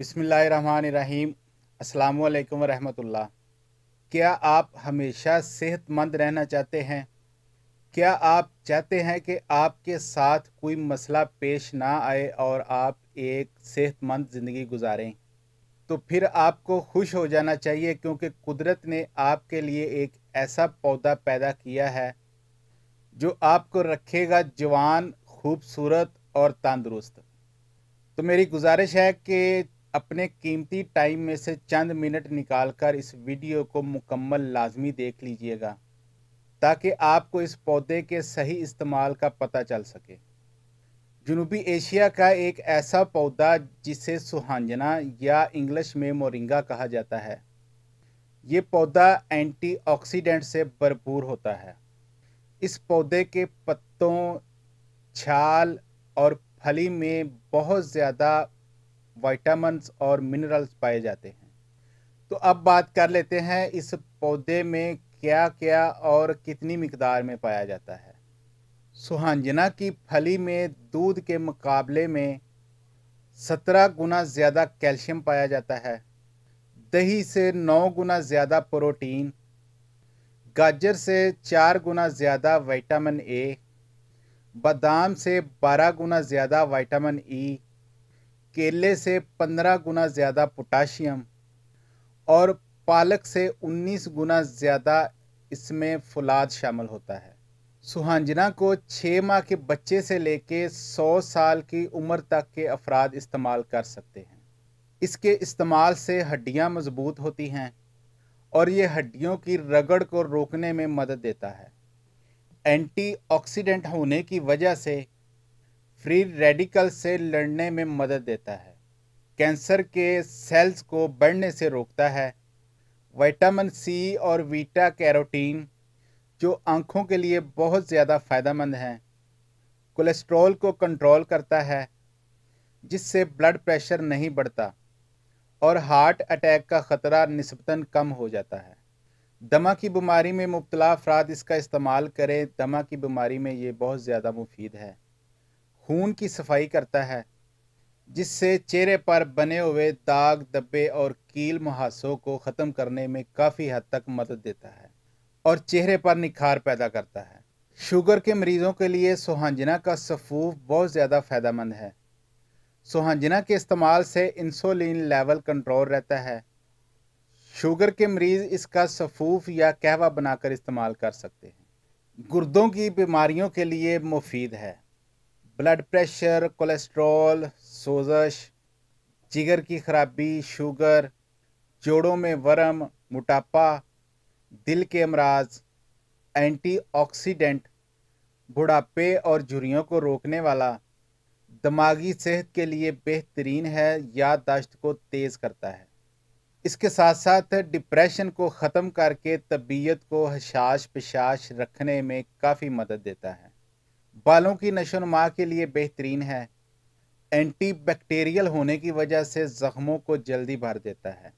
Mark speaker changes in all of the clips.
Speaker 1: बिसमीम् अल्लाम वरहमतुल्लाह क्या आप हमेशा सेहतमंद रहना चाहते हैं क्या आप चाहते हैं कि आपके साथ कोई मसला पेश ना आए और आप एक सेहतमंद ज़िंदगी गुजारें तो फिर आपको खुश हो जाना चाहिए क्योंकि कुदरत ने आपके लिए एक ऐसा पौधा पैदा किया है जो आपको रखेगा जवान खूबसूरत और तंदुरुस्त तो मेरी गुजारिश है कि अपने कीमती टाइम में से चंद मिनट निकालकर इस वीडियो को मुकम्मल लाजमी देख लीजिएगा ताकि आपको इस पौधे के सही इस्तेमाल का पता चल सके जनूबी एशिया का एक ऐसा पौधा जिसे सुहांजना या इंग्लिश में मोरिंगा कहा जाता है ये पौधा एंटीऑक्सीडेंट से भरपूर होता है इस पौधे के पत्तों छाल और फली में बहुत ज़्यादा वाइटामस और मिनरल्स पाए जाते हैं तो अब बात कर लेते हैं इस पौधे में क्या क्या और कितनी मकदार में पाया जाता है सुहांजना की फली में दूध के मुकाबले में सत्रह गुना ज़्यादा कैल्शियम पाया जाता है दही से नौ गुना ज़्यादा प्रोटीन गाजर से चार गुना ज़्यादा विटामिन ए बादाम से बारह गुना ज़्यादा विटामिन ई e। केले से 15 गुना ज़्यादा पोटाशियम और पालक से 19 गुना ज़्यादा इसमें फुलाद शामिल होता है सुहांजना को छः माह के बच्चे से लेके 100 साल की उम्र तक के अफराद इस्तेमाल कर सकते हैं इसके इस्तेमाल से हड्डियाँ मजबूत होती हैं और ये हड्डियों की रगड़ को रोकने में मदद देता है एंटीऑक्सीडेंट होने की वजह से फ्री रेडिकल से लड़ने में मदद देता है कैंसर के सेल्स को बढ़ने से रोकता है विटामिन सी और वीटा कैरोटीन जो आँखों के लिए बहुत ज़्यादा फ़ायदेमंद हैं कोलेस्ट्रॉल को कंट्रोल करता है जिससे ब्लड प्रेशर नहीं बढ़ता और हार्ट अटैक का ख़तरा नस्बता कम हो जाता है दमा की बीमारी में मुबतला अफराद इसका इस्तेमाल करें दमा की बीमारी में ये बहुत ज़्यादा मुफीद है खून की सफाई करता है जिससे चेहरे पर बने हुए दाग दब्बे और कील मुहासों को ख़त्म करने में काफ़ी हद तक मदद देता है और चेहरे पर निखार पैदा करता है शुगर के मरीज़ों के लिए सोहांजना का सफूफ बहुत ज़्यादा फ़ायदेमंद है सोहांजना के इस्तेमाल से इंसुलिन लेवल कंट्रोल रहता है शुगर के मरीज़ इसका सफूफ या कहवा बनाकर इस्तेमाल कर सकते हैं गुर्दों की बीमारियों के लिए मुफीद है ब्लड प्रेशर कोलेस्ट्रॉल सोजश जिगर की खराबी शुगर जोड़ों में वरम मोटापा दिल के अमराज एंटीऑक्सीडेंट बुढ़ापे और झुरियों को रोकने वाला दिमागी सेहत के लिए बेहतरीन है याददाश्त को तेज़ करता है इसके साथ साथ डिप्रेशन को ख़त्म करके तबीयत को हशाश पिशाश रखने में काफ़ी मदद देता है बालों की नशोनुमा के लिए बेहतरीन है एंटी होने की वजह से ज़ख्मों को जल्दी भर देता है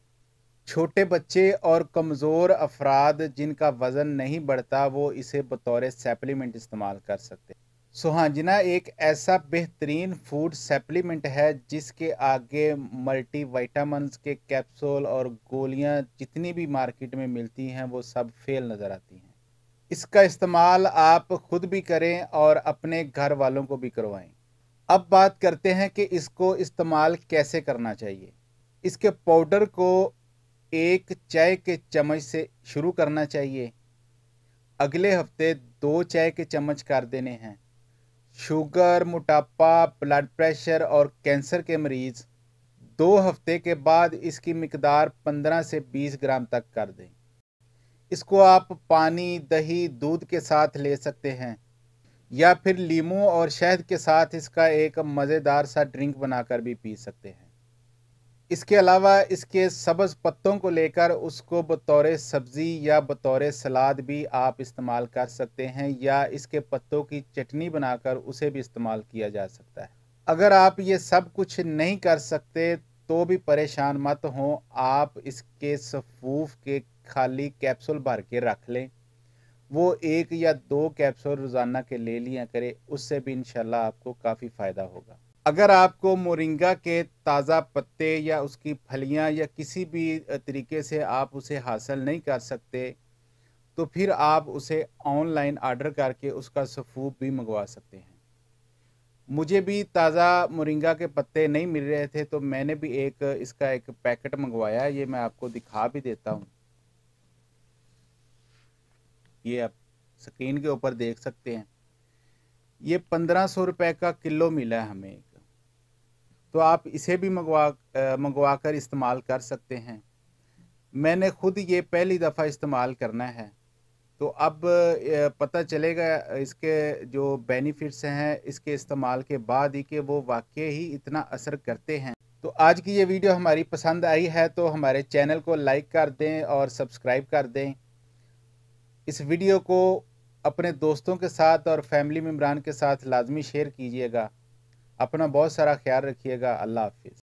Speaker 1: छोटे बच्चे और कमज़ोर अफराद जिनका वज़न नहीं बढ़ता वो इसे बतौर सप्लीमेंट इस्तेमाल कर सकते सुहाजना सुहांजना एक ऐसा बेहतरीन फूड सप्लीमेंट है जिसके आगे मल्टी वाइटामस के कैप्सूल और गोलियां जितनी भी मार्केट में मिलती हैं वो सब फेल नज़र आती हैं इसका इस्तेमाल आप खुद भी करें और अपने घर वालों को भी करवाएं अब बात करते हैं कि इसको इस्तेमाल कैसे करना चाहिए इसके पाउडर को एक चाय के चम्मच से शुरू करना चाहिए अगले हफ्ते दो चाय के चम्मच कर देने हैं शुगर मोटापा ब्लड प्रेशर और कैंसर के मरीज़ दो हफ्ते के बाद इसकी मकदार पंद्रह से बीस ग्राम तक कर दें इसको आप पानी दही दूध के साथ ले सकते हैं या फिर लीमू और शहद के साथ इसका एक मज़ेदार सा ड्रिंक बनाकर भी पी सकते हैं इसके अलावा इसके सब्ज़ पत्तों को लेकर उसको बतौर सब्ज़ी या बतौर सलाद भी आप इस्तेमाल कर सकते हैं या इसके पत्तों की चटनी बनाकर उसे भी इस्तेमाल किया जा सकता है अगर आप ये सब कुछ नहीं कर सकते तो भी परेशान मत हों आप इसके सफूफ के खाली कैप्सूल भर के रख लें वो एक या दो कैप्सूल रोज़ाना के ले लिया करें उससे भी इन आपको काफ़ी फ़ायदा होगा अगर आपको मोरिंगा के ताज़ा पत्ते या उसकी फलियां या किसी भी तरीके से आप उसे हासिल नहीं कर सकते तो फिर आप उसे ऑनलाइन आर्डर करके उसका सफूप भी मंगवा सकते हैं मुझे भी ताज़ा मोरिंगा के पत्ते नहीं मिल रहे थे तो मैंने भी एक इसका एक पैकेट मंगवाया ये मैं आपको दिखा भी देता हूँ ये आप स्क्रीन के ऊपर देख सकते हैं ये पंद्रह सौ रुपये का किलो मिला है हमें एक तो आप इसे भी मंगवा मंगवा कर इस्तेमाल कर सकते हैं मैंने खुद ये पहली दफ़ा इस्तेमाल करना है तो अब पता चलेगा इसके जो बेनिफिट्स हैं इसके इस्तेमाल के बाद ही कि वो वाकई ही इतना असर करते हैं तो आज की ये वीडियो हमारी पसंद आई है तो हमारे चैनल को लाइक कर दें और सब्सक्राइब कर दें इस वीडियो को अपने दोस्तों के साथ और फैमिली मेम्बरान के साथ लाजमी शेयर कीजिएगा अपना बहुत सारा ख्याल रखिएगा अल्लाह हाफिज़